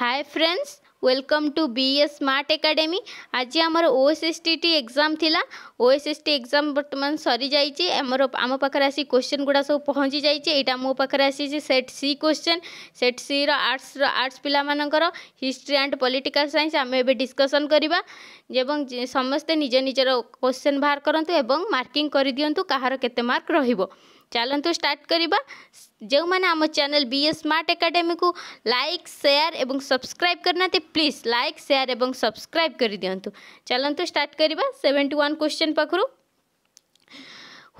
Hi friends welcome to B A smart academy ଆଜି ଆମର O S S T T exam ଥିଲା O S S T exam ବର୍ତ୍ତମାନ ସରିଯାଇଛି ଆମର ଆମ ପାଖରେ ଆସି କୋଶ୍ଚିନ୍ ଗୁଡ଼ା ସବୁ ପହଞ୍ଚି ଯାଇଛି ଏଇଟା ମୋ ପାଖରେ ଆସିଛି ସେଟ୍ ସି କୋଶ୍ଚିନ୍ ସେଟ୍ ସିର ଆର୍ଟ୍ସର ଆର୍ଟ୍ସ ପିଲାମାନଙ୍କର ହିଷ୍ଟ୍ରି ଆଣ୍ଡ ପଲିଟିକାଲ୍ ସାଇନ୍ସ ଆମେ ଏବେ ଡିସ୍କସନ୍ କରିବା ଏବଂ ସମସ୍ତେ ନିଜ ନିଜର କୋଶ୍ଚିନ୍ ବାହାର କରନ୍ତୁ ଏବଂ ମାର୍କିଂ କରିଦିଅନ୍ତୁ କାହାର କେତେ ମାର୍କ ରହିବ चलतु स्टार्ट जो मैंने आम channel B S smart academy को लाइक शेयर एवं सब्सक्राइब करना प्लीज लाइक शेयर एवं सब्सक्राइब कर दिंतु चलतु स्टार्ट सेवेन्टी वन क्वेश्चन पाखर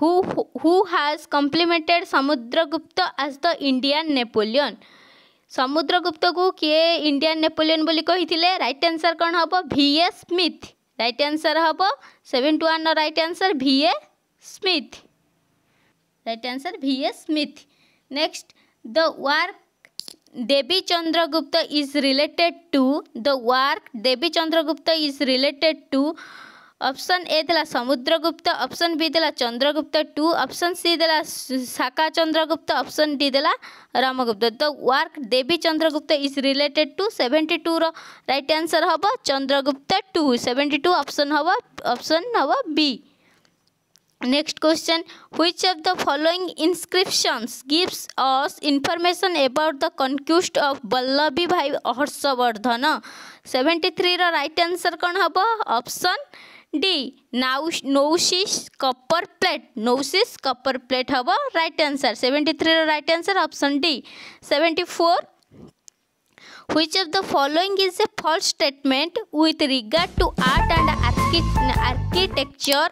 who has complimented Samudragupta as the Indian Napoleon Samudragupta को किए इंडियान नेपोलियन कही रईट आंसर कौन हम V A Smith right answer हम seventy one right answer V A Smith right answer V S Smith next the work Devi Chandragupta is related to the work Devi Chandragupta is related to option A ଦେଲା Samudragupta option B ଦେଲା Chandragupta two option C ଦେଲା ଶାଖା Chandragupta option D ଦେଲା Ramagupta the work Devi Chandragupta is related to seventy two right answer ହେବ Chandragupta two seventy two option ହେବ option ହେବ B next question which of the following inscriptions gives us information about the conquest of Valabhi by Harshavardhana seventy three right answer कौन हम option D now नोसीस copper plate नोसीस copper plate हम right answer seventy three right answer option D seventy four which of the following is a false statement with regard to art and art architecture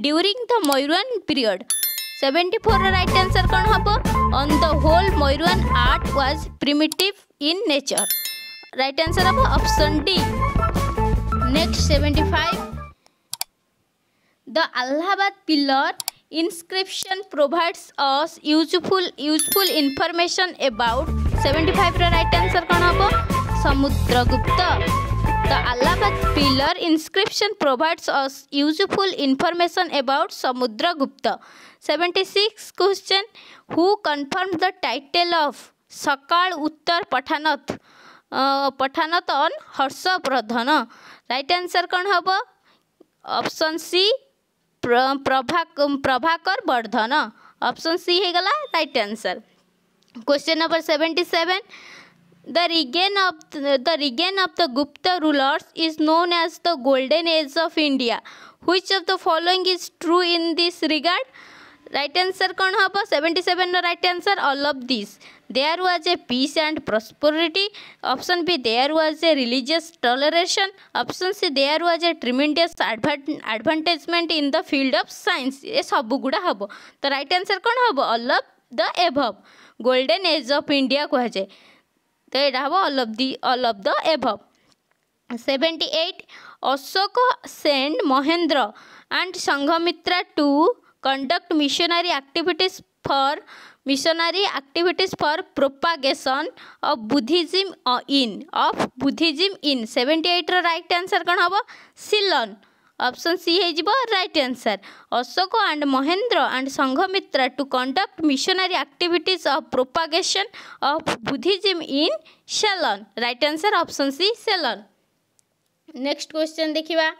during the Mauryan period. 74 right answer kon hobo on the whole Mauryan art was primitive in nature. Right answer hobo option D. Next 75 the Allahabad pillar inscription provides us useful useful information about 75 right answer kon hobo Samudragupta The Allahabad pillar inscription provides us useful information about Samudra Gupta. 76 question Who confirmed the title of Sakal Uttar Pathanath? पठानत अन् on Harshavardhana. Right answer kon hobo? C Prabha Prabhakar Vardhan option C हो गला right answer question number seventy seven The reign of the reign of the Gupta rulers is known as the golden age of India. Which of the following is true in this regard? Right answer कौन हम 77 no right answer all of these. There was a peace and prosperity. Option B there was a religious toleration. Option C there was a tremendous advancement in the field of science. ये सब गुड़ा हम. तो right answer कौन हम all of the above. Golden age of India कहा जाए. তো এটা হব all of the all of the above seventy eight Ashok send Mahendra and Sanghamitra to conduct missionary activities for missionary activities for propagation of Buddhism in of Buddhism in 78 ର right answer କ'ଣ ହେବ Ceylon option C है right answer Ashok and Mahendra and Sanghamitra to conduct missionary activities of propagation of Buddhism in Ceylon right answer option C Ceylon next question देखा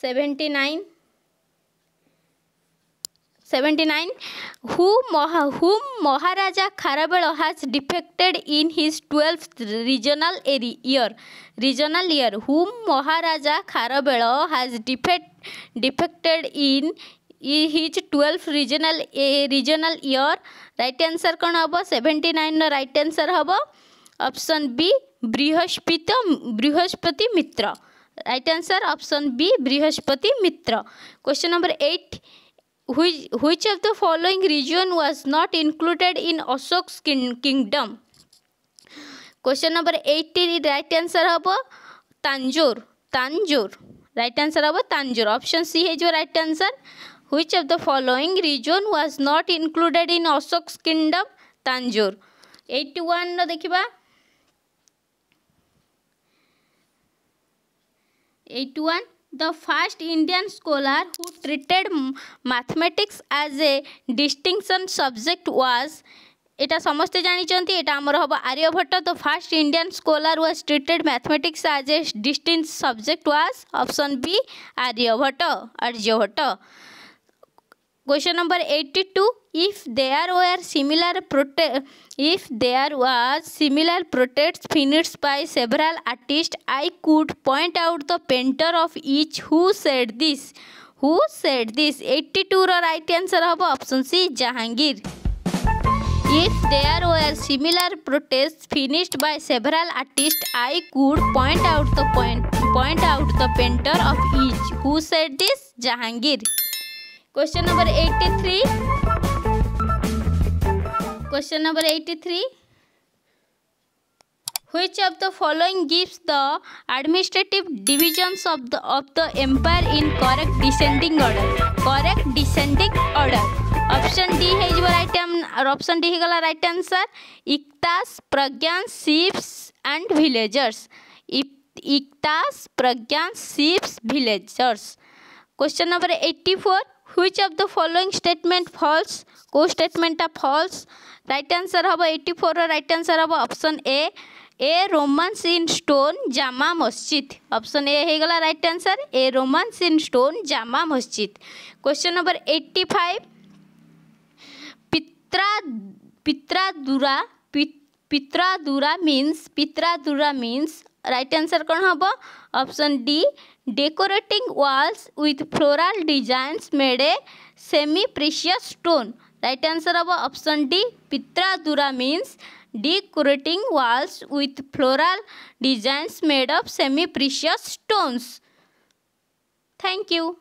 seventy nine 79 who Moha, whom Maharaja kharabel has defected in his 12th regional year, regional year, whom Maharaja kharabel has defect, defected in his twelfth regnal a regnal year right answer कौन हम seventy nine right answer हम option B Brihaspati Brihaspati Mitra right answer option B Brihaspati Mitra question number eight which, which of the following region was not included in Ashok's kingdom? Question number eighty right answer हम Tanjore Tanjore right answer हम Tanjore option C है right answer which of the following region was not included in Ashok's kingdom Tanjore 81 ର ଦେଖିବା 81 the first Indian scholar who treated mathematics as a distinction subject was এটা সমস্তে জাঁচান এটা আমার হব Aryabhatta the first Indian scholar was treated mathematics as a distinct subject was option B Aryabhatta Aryabhatta question number 82 if there were similar prote if there was similar portraits finished by several artists i could point out the painter of each who said this who said this 82 ର right answer ହେବ option c jahangir if there were similar protests finished by several artists i could point out the point point out the painter of each who said this jahangir question number eighty three question number eighty three which of the following gives the administrative divisions of the of the empire in correct descending order correct descending order option D है right और option D होगा right answer इक्तास प्रज्ञान सीप्स and villagers इक्तास प्रज्ञान सीप्स villagers question number eighty four which of the following statement false को स्टेटमेंटा फल्स false right answer हम 84 right answer हम option A A romance in stone Jama Masjid option A हो गला right answer A romance in stone Jama Masjid question number eighty five पित्रा पित्रा पित्रादुरा means पित्रा दुरा मीन्स রাইট আনসার কোণ হব option D decorating walls with floral designs made a semi precious stone right answer হব option D pietra dura means decorating walls with floral designs made of semi precious stones thank you